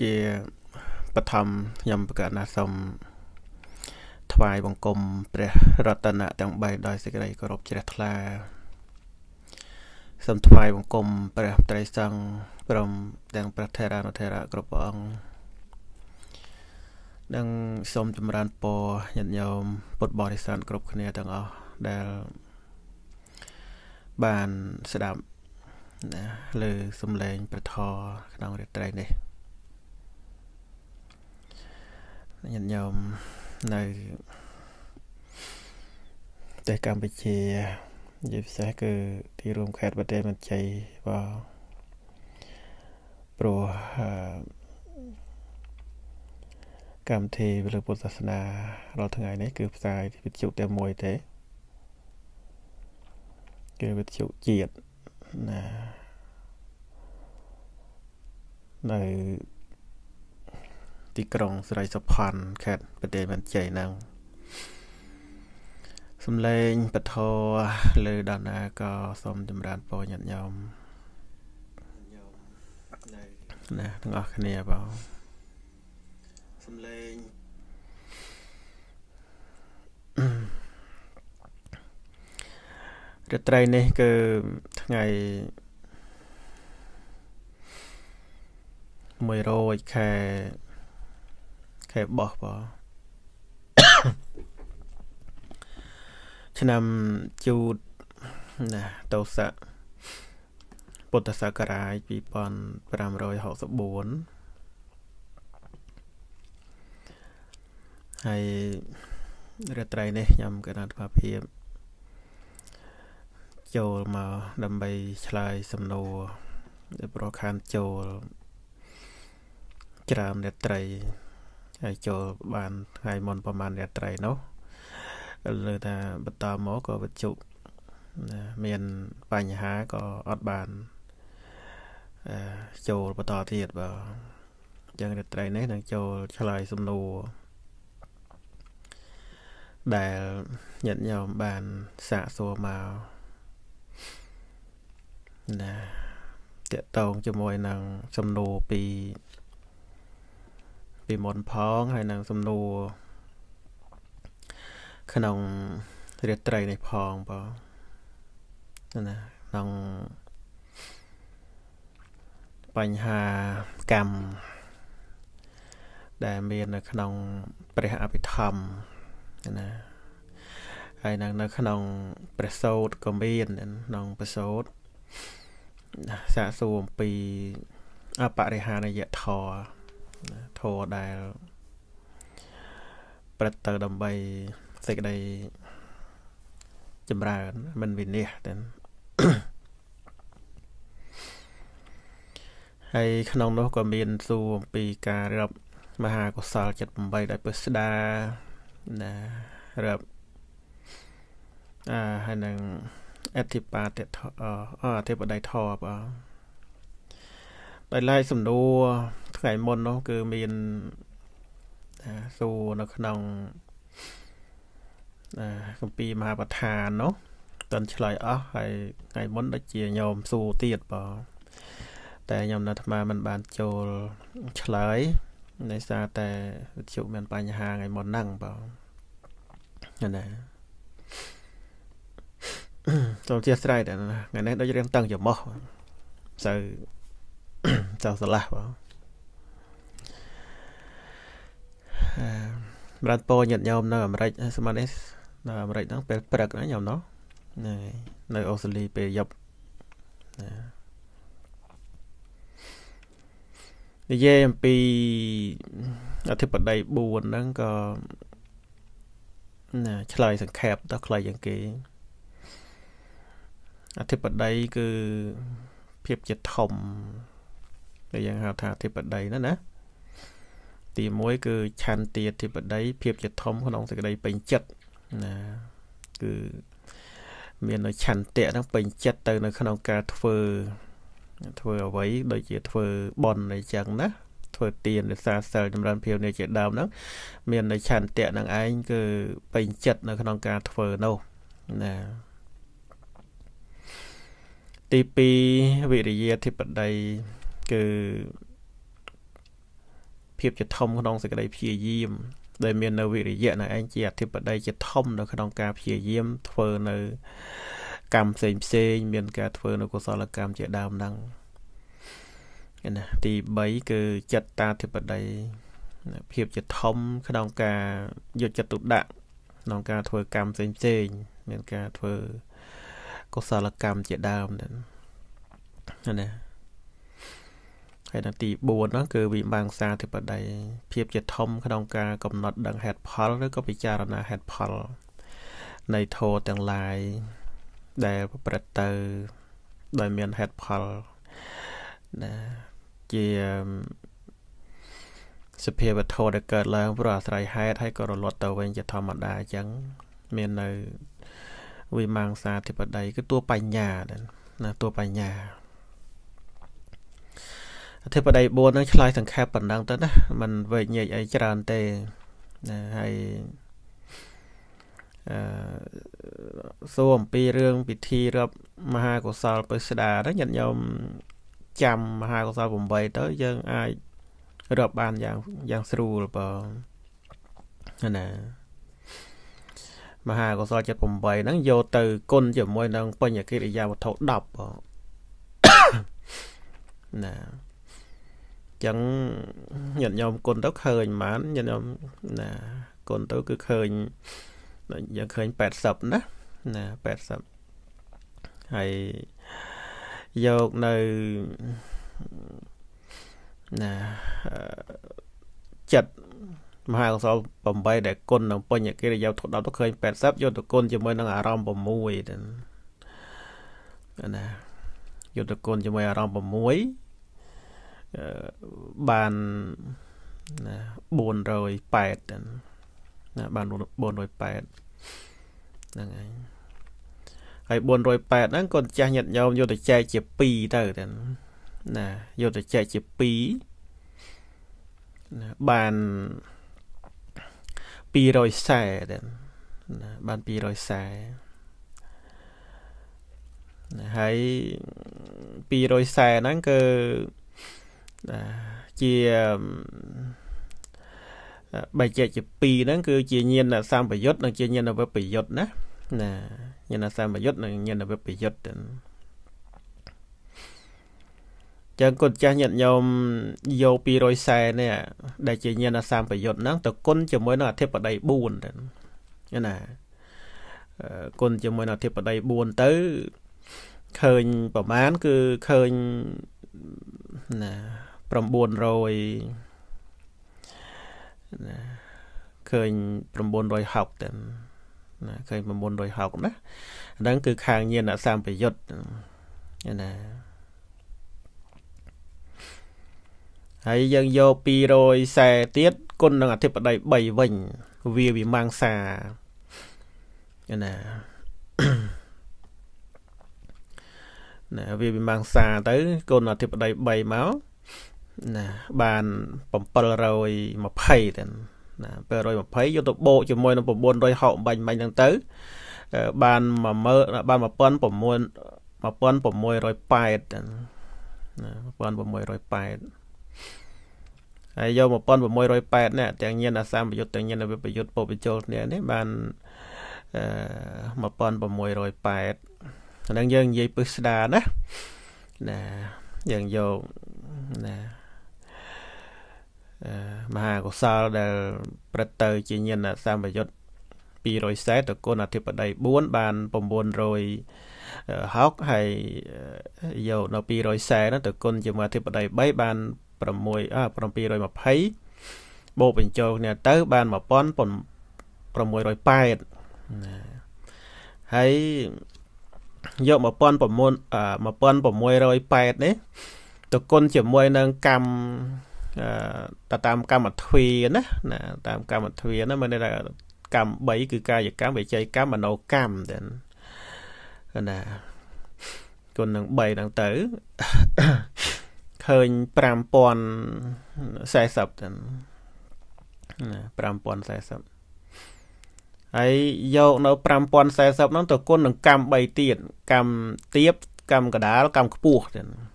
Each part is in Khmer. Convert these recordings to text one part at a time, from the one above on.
ជាបឋមខ្ញុំប្រកាសណាសូមថ្វាយបង្គំព្រះរតនៈទាំង3ដោយសេចក្តីគោរពជ្រះថ្លាសូមថ្វាយបង្គំព្រះត្រីសង្ឃព្រមទាំងព្រះថេរានុថេរៈគ្រប់ព្រះអង្គនិងសូមចម្រើនពរញាតិញោមពុទ្ធបរិស័ទគ្រប់គ្នាទាំងអស់ដែលបានស្ដាប់លើសំឡេងព្រះធម៌ក្នុងរាត្រីនេះញាតិញោមនៅប្រទេសកម្ពុជានិយាយពិសេសគឺ ទីរួមខេត្តបាត់ដំបងជ័យបាទព្រោះកម្មវិធីលើពុទ្ធសាសនារាល់ថ្ងៃនេះគឺ ផ្សាយវិទ្យុតែមួយទេគឺវិទ្យុជាតិណានៅទីក្រុងស្រីសុផាន់ខេត្តប្រទេសបន្ទាយនឹងសំឡេងបធរលើដណ្ណាក៏សូមចម្រើនពរញាតិញោមណាទាំងអស់គ្នាបងសំឡេងរាត្រីនេះ គឺថ្ងៃ100ខែខេបោះបងឆ្នាំជូតណាតោស័កពុទ្ធសករាជ2564ហើយរត្រីនេះខ្ញុំកណាត់សុខភាព ចូលមកដើម្បីឆ្លើយសំណួរដែលប្រខានចូលច្រើនរត្រីហើយចូលបានថ្ងៃមុនប្រហែលរាត្រីនោះលើថាបន្តមកក៏វិជ្ជមានបញ្ហាក៏អត់បានចូលបន្តទៀតបាទអញ្ចឹងរាត្រីនេះនឹងចូលឆ្លើយសំណួរដែលញាតិញោមបានសាកសួរមកណាតកតងជាមួយនឹងសំណួរពីពីមុនផង ហើយនឹងសំណួរក្នុងរាត្រីនេះផងបងណាក្នុងបញ្ហាកម្មដែលមាននៅ ក្នុងព្រះអភិធម្មណាហើយនឹងនៅ ក្នុងព្រះសោតក៏មានក្នុងព្រះសោតសាកសួរអំពី អបរិហានយធម៌ធម៌ដែល ប្រតិទៅដើម្បី សេចក្តីចម្រើនមិនវិនិច្ឆ័យទាំងហើយក្នុងនោះក៏មានសួរអំពីការរាប់មហាកុសល78ដោយពិស្ដាណារាប់អឺហើយនឹងអធិបាទអធិបតីធរបងដោយឡែកសំណួរថ្ងៃមុននោះគឺមានសួរនៅក្នុងកម្ពីមហាប្រធាននោះតន់ឆ្លើយអស់ហើយថ្ងៃមុនដូចជាញោមសួរទៀតបងតែខ្ញុំនៅអាត្មាមិនបានចូលឆ្លើយដោយសារតែវិទ្យុមានបញ្ហាថ្ងៃមុនហ្នឹងបងណាចូលជាស្រ័យតែថ្ងៃនេះដូចរៀងតឹងច្រមុះសូវចោះស្រឡះបងបាទពោញាតញោមនៅអាមេរិកស្មាននេះនៅអាមេរិកហ្នឹងពេលព្រឹកណាញោមណោះនៅអូស្ត្រាលីពេលយប់ណានិយាយអំពី អធិបតី4ហ្នឹងក៏ណាឆ្លើយសង្ខេបទៅខ្លីជាងគេអធិបតីគឺភាពជាធំដែលយើងហៅថាអធិបតី ណាណាទី1គឺឆន្ទាធិបតី ភាពជាធំក្នុងសេចក្តីពេញចិត្តណាគឺមាននៅឆន្ទៈហ្នឹងពេញចិត្តទៅនៅក្នុងការធ្វើ ធ្វើអ្វីដូចជា ធ្វើបន់អីចឹងណា ធ្វើទានរសាសិលចម្រើនភាពនេះជាដើមហ្នឹងមាននៅឆន្ទៈហ្នឹងឯងគឺពេញចិត្តនៅក្នុងការធ្វើនោះណាទី2វិរិយាធិបតីគឺភាពជាធំក្នុងសេចក្តីព្យាយាមដែលមាននៅវិរិយៈនៅឯងជាអធិបតីជាធំ នៅក្នុងការព្យាយាមធ្វើនៅ កម្មផ្សេងផ្សេងមាន ការធ្វើនៅកុសលកម្មជាដើមហ្នឹងណាទី3គឺចិត្តតាធិបតីភាពជាធំ ក្នុងការយកចិត្តទុកដាក់ក្នុងការធ្វើកម្មផ្សេងផ្សេងមានការធ្វើកុសលកម្មជាដើមហ្នឹងណាខេត្តទី4ហ្នឹងគឺវិមាំងសាធិបតីភាពជាធំក្នុងការកំណត់ដឹងហេតុផលឬក៏ពិចារណាហេតុផលនៃធម៌ទាំងឡាយដែលប្រព្រឹត្តទៅដោយមានហេតុផលណាជាសភាវធម៌ដែលកើតឡើងព្រោះអាស្រ័យហេតុហើយក៏រលត់ទៅវិញជាធម្មតាអញ្ចឹងមាននៅវិមាំងសាធិបតីគឺតួបញ្ញាណាតួបញ្ញាអធិបតី4ហ្នឹងឆ្លើយសង្ខេបប៉ុណ្ណឹងទៅណាมันវេញញែកអីច្រើនទេណាហើយអឺសួរអំពីរឿងពិធីរាប់មហាកុសលពិស្ដាហ្នឹងញាតិញោមចាំមហាកុសល8ទៅយើងអាចរាប់បានយ៉ាងយ៉ាងស្រួលបងណាមហាកុសល78ហ្នឹងយកទៅ គុណជាមួយនឹងបញ្ញកិរិយាវត្ថុ10បងណាចឹងញាតិញោមគុណទៅឃើញហ្មងញាតិញោមណាគុណទៅគឺឃើញយើងឃើញ80ណាណា80ហើយយកនៅណាចិត្តមហាកុសល8ដែលគុណនឹងបញ្ញកិរិយាធុ10ទៅឃើញ80យកទៅគុណជាមួយនឹងអារម្មណ៍6ទៅណាយកទៅគុណជាមួយអារម្មណ៍6បានណា408ណាបាន408ហ្នឹងហើយហើយ408ហ្នឹងក៏ចាស់ញាតញោមយកទៅចែកជា2ទៅទាំងណាយកទៅចែកជា2ណាបាន240ទាំងណាបាន240ហើយ240ហ្នឹងគឺជាបែកចែកជា2ហ្នឹងគឺជាញាណសម្បយុទ្ធនិងជាញាណវិបយុទ្ធណាណាញាណសម្បយុទ្ធនិងញាណវិបយុទ្ធចឹងគុណចាស់ញាតិញោមយក240នេះដែលជាញាណសម្បយុទ្ធហ្នឹងទៅគុណជាមួយនឹងអធិបតី4ទៅណាគុណជាមួយនឹងអធិបតី4ទៅឃើញប្រមាណគឺឃើញណា900ណាឃើញ960ទៅណាឃើញ960ណាហ្នឹងគឺខាងញាណសម្បយុទ្ធណាហើយយើងយក240ទៀតគុណនឹងអធិបតី3វិញវាវិមាំងសាណាណាវាវិមាំងសាទៅគុណអធិបតី3មកណាបាន720ទៅណា720យកទៅបូកជាមួយនឹង960បាញ់បាញ់ហ្នឹងទៅបាន10000បាន1600 1608ណា1608ហើយយក1608នេះទាំងញៀនអាសម្បយុទ្ធទាំងញៀនអវិបយុទ្ធពុបវិជុលគ្នានេះបាន1608ហ្នឹងយើងនិយាយពឹសស្ដារណាណាយើងយកណាមហាកុសលដែលប្រឹកទៅ ជាញាណសម្បយុទ្ធ240ទៅគុណអធិបតី4បាន900ហុកហើយយកនៅ240ហ្នឹងទៅគុណជាមួយអធិបតី3បាន6អ720បូកបញ្ចូលគ្នាទៅ បាន1608ហើយយក1608នេះទៅគុណជាមួយនឹងកម្មតែតាម កម្មទ្វាណាណាតាមកម្មទ្វាណាមានន័យថាកម្ម3គឺកាយកម្មវិច័យកម្មមโนកម្មទៅណា គុណនឹង3ហ្នឹងទៅឃើញ5040ទៅណា5040ហើយយកនៅ5040ហ្នឹងទៅគុណនឹងកម្ម3ទៀតកម្មទៀបកម្មកដាលកម្មខ្ពស់ទៀតណា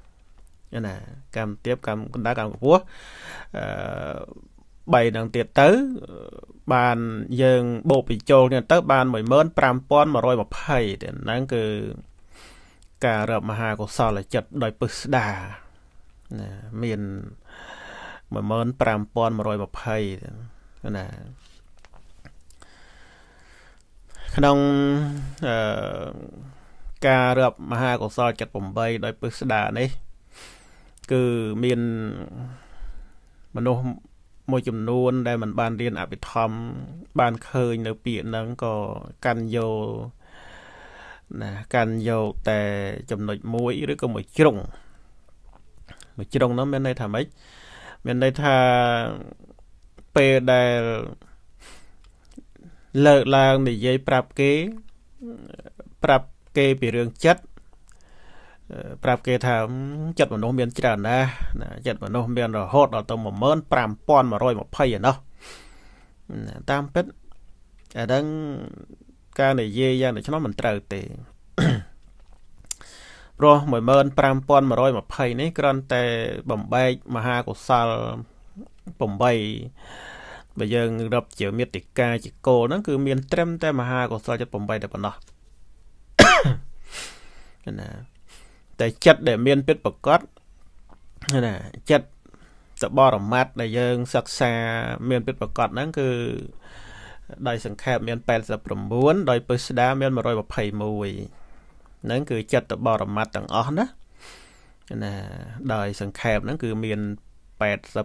ណាកម្មទៀបកម្មកណ្ដាលកម្មកពស់អឺ3នឹងទៀតទៅបានយើងបូកបញ្ចូលគ្នាទៅ បាន15120ទៀតហ្នឹងគឺការរកមហាកុសលចិត្តដោយពិស្ដាណាមាន15120ណាក្នុងអឺការរកមហាកុសលចិត្ត8ដោយពិស្ដានេះគឺមានមនុស្សមួយចំនួន ដែល មិនបានរៀនអភិធម្មបានឃើញនៅពាក្យហ្នឹងក៏កាន់យកណាកាន់យកតែចំណុចមួយឬក៏មួយជ្រុងមួយជ្រុងនោះមានន័យថាម៉េចមានន័យថាពេលដែលលើកឡើងនិយាយប្រាប់គេប្រាប់គេពីរឿងចិត្តប្រាប់គេថាចិត្តមនុស្សមានច្រើនណាស់ណាចិត្តមនុស្សមានរហូតដល់ទៅ15120ឯណោះតាមពិតអាហ្នឹងការនិយាយយ៉ាងដូច្នោះមិនត្រូវទេព្រោះ15120នេះគ្រាន់តែបំបែកមហាកុសល8បើយើងរាប់ជាមេតិកាជាគោហ្នឹងគឺមានត្រឹមតែមហាកុសល78តែប៉ុណ្ណោះណាតែចិត្តដែល មានពិតប្រកបណាចិត្តសបរមត្តដែលយើងសិក្សាមានពិតប្រកបហ្នឹងគឺដោយ សង្ខេបមាន89ដោយពិស្ដាមាន121ហ្នឹងគឺចិត្តបរមត្តទាំងអស់ណាណាដោយសង្ខេបហ្នឹងគឺមាន89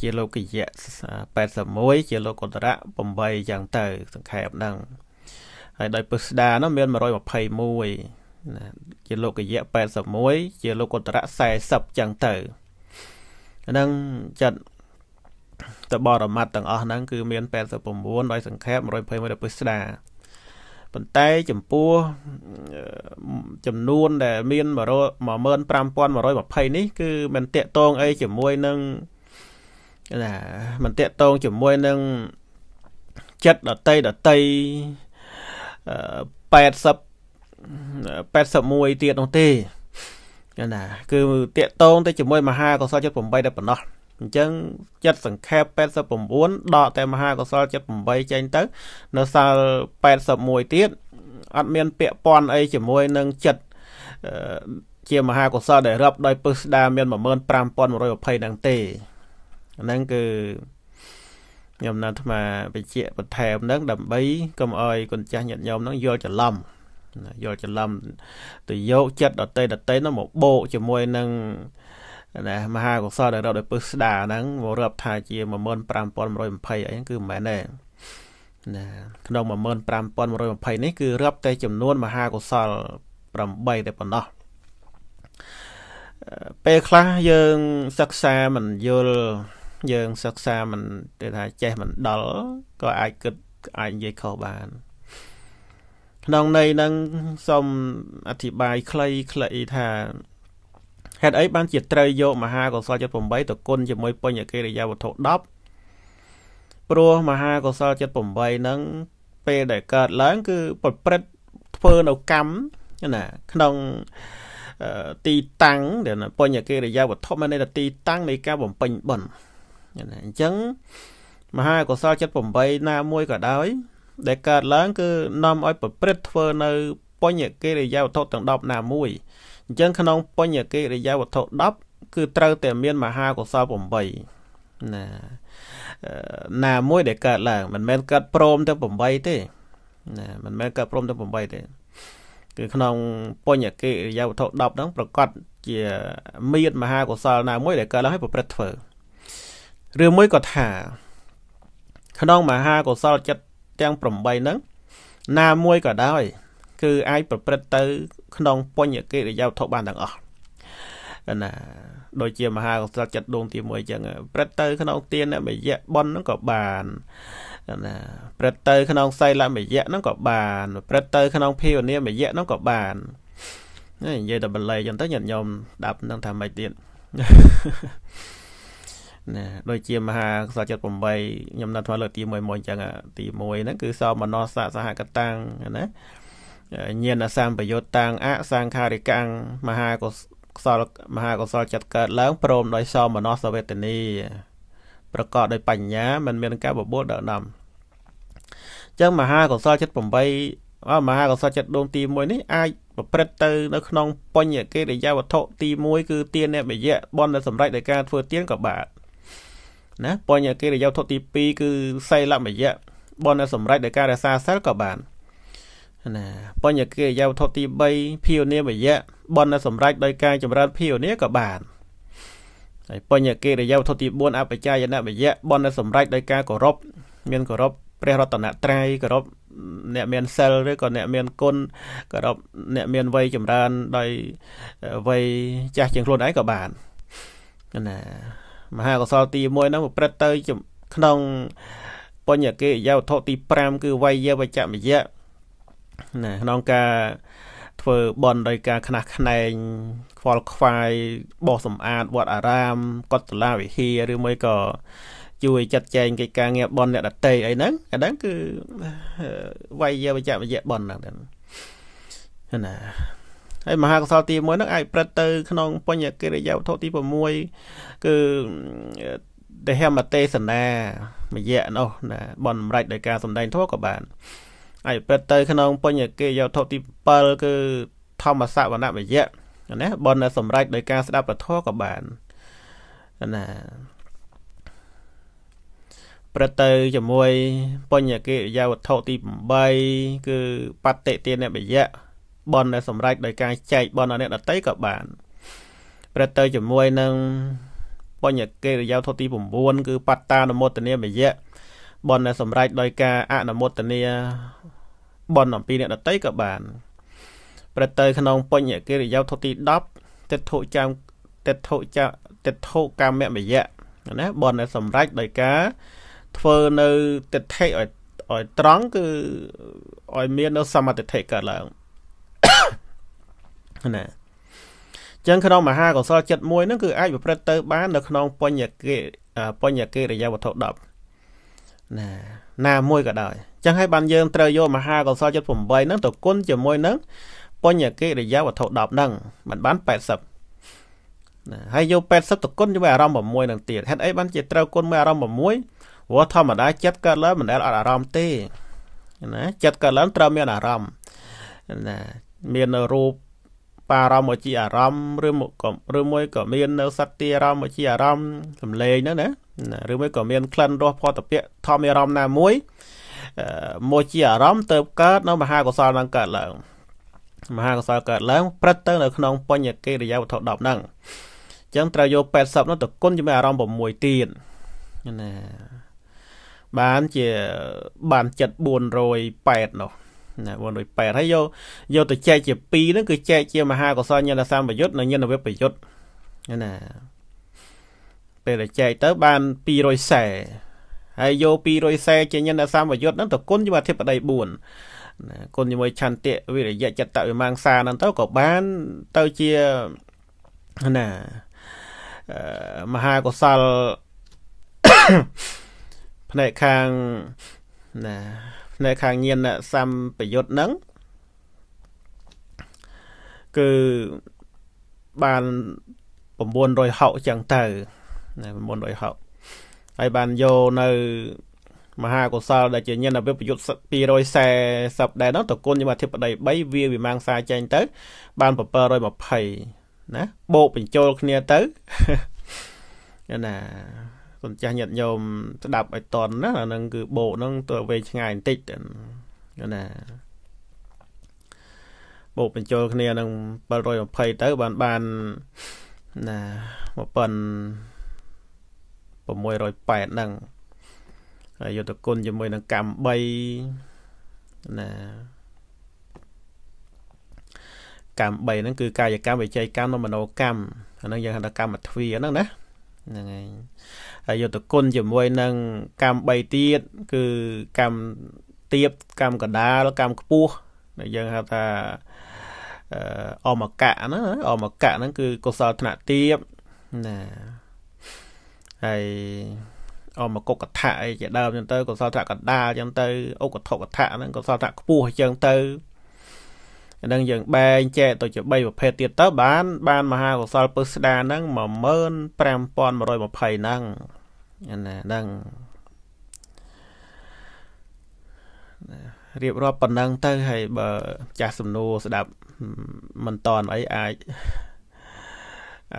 ជាលោកយៈ81ជាលោកកុតរៈ8អញ្ចឹងទៅ សង្ខេបហ្នឹងហើយដោយពិស្ដានោះមាន121ណាជាលោកយៈ81ជាលោកុត្តរៈ40ចឹងទៅហ្នឹងចិត្តតបរមត្តទាំងអស់ហ្នឹងគឺមាន89ដោយសង្ខេប121ដល់ពុស្ដាប៉ុន្តែចំពោះចំនួន ដែល មាន15120នេះគឺมันតាកតងអីជាមួយនឹងណាมันតាកតងជាមួយនឹងចិត្តដតីដតី80 81ទៀតនោះទេណាគឺតកតងទៅជាមួយមហាកុសល78តែប៉ុណ្ណោះអញ្ចឹងចិត្តសង្ខេប89ដកតែមហាកុសល78ចេញទៅនៅសាល81ទៀតអត់មាន ពាក់ព័ន្ធអីជាមួយនឹងចិត្តជាមហាកុសលដែលរាប់ដោយពឹសស្ដាមាន15120ហ្នឹងទេហ្នឹងគឺខ្ញុំនៅអាត្មាបញ្ជាក់បន្ថែមហ្នឹង ដើម្បីកុំអោយគុណចាស់ញាតិញោមហ្នឹងយល់ច្រឡំយល់ច្រឡំទៅយកចិត្តដតេដតេនោះមកបោកជាមួយនឹងណាមហាកុសលដែលរកដោយពឹសស្ដាហ្នឹងមករាប់ថាជា15120អីគឺមិនមែនទេណាក្នុង15120នេះគឺរាប់តែចំនួន មហាកុសល8តែប៉ុណ្ណោះពេលខ្លះយើងសិក្សាមិនយល់យើងសិក្សាមិនគេថាចេះមិនដល់ក៏អាចគិតអាចនិយាយខុសបានក្នុងន័យហ្នឹងសូមអធិប្បាយខ្លីខ្លីថា ហេតុអីបានជាត្រូវយកមហាកុសល78ទៅគុណជាមួយបញ្ញកិរិយាវត្ថុ10ព្រោះមហាកុសល78ហ្នឹងពេលដែលកើតឡើង គឺប្រព្រឹត្តធ្វើនៅកម្មណា ក្នុងទីតាំងដែលបញ្ញកិរិយាវត្ថុមានន័យថាទីតាំងនៃការបំពេញបុណ្យអញ្ចឹងមហាកុសល78ណាមួយក៏ដោយដែលកើតឡើងគឺនាំឲ្យ ប្រព្រឹត្តធ្វើនៅបញ្ញកិរិយាវត្ថុទាំង10ណាមួយអញ្ចឹងក្នុងបញ្ញកិរិយាវត្ថុ10គឺត្រូវតែមានមហាកុសល8ណាណាមួយដែលកើតឡើងមិនមែនកើតព្រមទៅ8ទេណាមិនមែនកើតព្រមទៅ8ទេគឺក្នុងបញ្ញកិរិយាវត្ថុ10ហ្នឹងប្រកាសជាមានមហាកុសលណាមួយដែលកើតឡើងឲ្យប្រព្រឹត្តធ្វើឬមួយក៏ថា ក្នុងមហាកុសលចិត្តទាំង8ហ្នឹងណាមួយក៏ដោយគឺអាចប្រព្រឹត្តទៅ ក្នុងពញ្ញកិរិយាវត្ថុបានទាំងអស់ណាដូចជាមហាកុសលចិត្តដួងទី1អញ្ចឹងព្រឹត្តទៅក្នុងទានមយៈប៉ុនហ្នឹងក៏បានណាព្រឹត្តទៅ ក្នុងសីលមយៈហ្នឹងក៏បានព្រឹត្តទៅក្នុងភាវនាមយៈហ្នឹងក៏បាននិយាយតែបលែកអញ្ចឹងទៅញាតិញោមដាប់នឹងថាម៉េចទៀតណាដូចជាមហាខ្សត្រ78ខ្ញុំនៅថ្មលើកទី1មកអញ្ចឹងទី1ហ្នឹងគឺសោមនស្សសហកតាំងណាញាណសម្បយុតតាំងអសង្ខារិកាំងមហាកុសលមហាកុសលចិត្តកើតឡើងព្រមដោយសោមនស្សវេទនីប្រកបដោយបញ្ញាមិនមានការបបួលដល់ដំចឹងមហាកុសលចិត្ត8អមហាកុសលចិត្តដងទី1នេះអាចប្រព្រឹត្តទៅនៅក្នុងបញ្ញកេរិយាវត្ថុទី1គឺទានអ្នកមយៈបនសម្រាប់ដោយការធ្វើទានក៏បានណាប៉ុញកិរិយាធុទី2គឺសីលមយៈបនសម្រាប់ដោយការរក្សាសិលក៏បានណាបញ្ញកិរិយាវត្ថុទី3ភាវនាមយៈបនសម្រាប់ដោយការចម្រើនភាវនាក៏បានហើយបញ្ញកិរិយាវត្ថុទី4អបជាយនមយៈបនសម្រាប់ដោយការគោរពមានគោរពព្រះរតនត្រ័យគោរពអ្នកមានសិលឬក៏អ្នកមានគុណគោរពអ្នកមានវ័យចម្រើនដោយវ័យចាស់ជាងខ្លួនឯងក៏បានណាមហាកុសលទី1ហ្នឹងប្រព្រឹត្តទៅក្នុងបញ្ញកិយវត្ថុទី5គឺវៃយវចមយៈណាក្នុងការ ធ្វើបន់ដោយការ ខ្នះខ្នែង ខ្វល់ខ្វាយបោសសម្អាតវត្តអារាមកុដិលាវិហារឬមួយក៏ជួយចាត់ចែងកិច្ចការងារបន់អ្នកដតីអីហ្នឹងអាហ្នឹងគឺវៃយវចមយៈបន់ហ្នឹងណាហើយមហាកុសលទី1ហ្នឹងអាចប្រឹកទៅក្នុងបញ្ញកិរិយាវត្ថុទី6គឺទេហមទេសនាមយៈនោះណាបនសម្រេចដោយការសំដែងធម៌ក៏បានអាចប្រឹកទៅក្នុងបញ្ញកិរិយាវត្ថុទី7គឺធម្មសវនមយៈណាបនសម្រេចដោយការស្ដាប់ព្រះធម៌ក៏បានណាប្រទៅជាមួយបញ្ញកិរិយាវត្ថុទី8គឺ បតិទានបយៈបនដែលសម្រេចដោយការចែកបនអ្នកដតីក៏បានព្រះទៅជាមួយនឹងបញ្ញកិរិយាធទី9គឺបត្តានុមោទនាមយៈបនដែលសម្រេចដោយការអនុមោទនាបនអំពីអ្នកដតីក៏បានព្រះទៅក្នុងបញ្ញកិរិយាធទី10តិដ្ឋុចាំតិដ្ឋុចាតិដ្ឋុកម្មមយៈណា បនដែលសម្រេចដោយការ ធ្វើនៅតិដ្ឋិឲ្យឲ្យត្រង់គឺឲ្យមាននៅសមតិដ្ឋិកើតឡើងណាចឹងក្នុងមហាកុសលចិត្តមួយហ្នឹងគឺអាចប្រព្រឹត្តទៅបាននៅក្នុងបញ្ញកិបញ្ញកិរិយាវត្ថុ10ណាណាមួយក៏ដោយចឹងហើយបានយើងត្រូវយកមហាកុសលចិត្ត8ហ្នឹង ទៅគុណជាមួយនឹងបញ្ញកិរិយាវត្ថុ10ហ្នឹងมันបាន80ណាហើយយក80ទៅគុណជាមួយអារម្មណ៍6ហ្នឹងទៀតហេតុអីបានជាត្រូវគុណមួយអារម្មណ៍6ព្រោះធម្មតាចិត្តកើតឡើងមិនដែលអត់អារម្មណ៍ទេណាចិត្តកើតឡើងត្រូវមានអារម្មណ៍ណាមានរូបបាអារម្មណ៍មកជាអារម្មណ៍ឬមកឬមួយក៏មាននៅសតិអារម្មណ៍មកជាអារម្មណ៍សំឡេងហ្នឹងណាឬមួយក៏មានក្លិនរសផតពៈធម្មអារម្មណ៍ណាមួយមកជាអារម្មណ៍ទៅកើតនៅមហាកុសលនឹងកើតឡើងមហាកុសលកើតឡើងព្រឹត្តទៅនៅក្នុងបញ្ញកិរិយាវត្ថុ10ហ្នឹងអញ្ចឹងត្រូវយក80នោះទៅគុណជាមួយអារម្មណ៍6ទៀតណាបានជាបាន7408នោះណា408ហើយយកយកទៅចែកជា2ហ្នឹងគឺចែកជា មហាកុសលញ្ញនសម្បយុទ្ធនិងញ្ញនវិបយុទ្ធណាពេលដែលចែកទៅ បាន240ហើយយក240ជាញ្ញនសម្បយុទ្ធហ្នឹងទៅគុណជាមួយអធិបតី4ណាគុណជាមួយឆន្ទៈវិរិយៈចិត្តវិមាង្សាហ្នឹងទៅក៏បានទៅជាណាមហាកុសលផ្នែកខាងណានៅខាងញាណសម្បយុទ្ធហ្នឹងគឺបាន960ចឹងទៅ960ហើយបានយកនៅមហាកុសល ដែលជាញាណវិបយុទ្ធ240ដែរនោះតគុណយមអធិបតី3វាវិមាំងសាចេញទៅ បាន720ណាបូកបញ្ចូលគ្នាទៅណាសូមចាស់ញាតិញោមស្ដាប់ឲ្យតន់ណាអានឹងគឺបោកហ្នឹងទៅវែងឆ្ងាយបន្តិចណាបោកបញ្ចូល គ្នានឹង720ទៅ បានបានណា1608ហ្នឹងហើយយុទ្ធគុណជាមួយនឹងកម្ម3ណាកម្ម3ហ្នឹងគឺកាយកម្មវិច័យកម្មនិងមโนកម្មអាហ្នឹងយើងហៅថាកម្មទ្វាហ្នឹងណាហ្នឹងហើយយុទ្ធគុណជាមួយនឹងកម្ម3ទៀតគឺកម្មទៀបកម្មកដាលកម្មខ្ពស់ដែលយើងហៅថាអមកៈណាអមកៈហ្នឹងគឺកុសលធ្នាក់ទៀបណាហើយអមកុកថាអីជាដើមចឹងទៅកុសលធ្នាក់កដាលចឹងទៅឧបធកថាហ្នឹងកុសលធ្នាក់ខ្ពស់ចឹងទៅអានឹងយើង បែងចែកទៅជា3ប្រភេទទៀតទៅ បាន បានមហាកុសលពឹស្ដាហ្នឹង15120ហ្នឹងអាណាដឹងរៀបរាប់ប៉ុណ្ណឹងទៅហើយបើចាស់សំណួរស្ដាប់មិនតន់អីអាច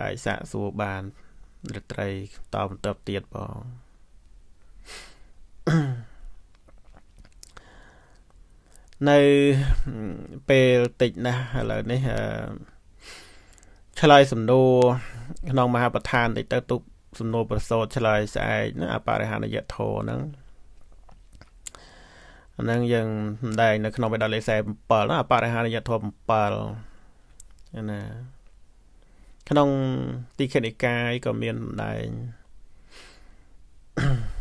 អាចសាកសួរបាន រត្រីតបន្តទៀតបងនៅពេលតិចណាស់ឥឡូវនេះឆ្លើយសំណួរក្នុងមហាប្រធានតិចទៅទុកសំណួរប្រសោតឆ្លើយស្អែកណាអបរិហានយធរហ្នឹងអាហ្នឹងយើងសម្ដែងនៅក្នុងបេដលេ47ណាអបរិហានយធរ7ណាក្នុងទីខេនិកាយក៏មានសម្ដែង Mm-hmm.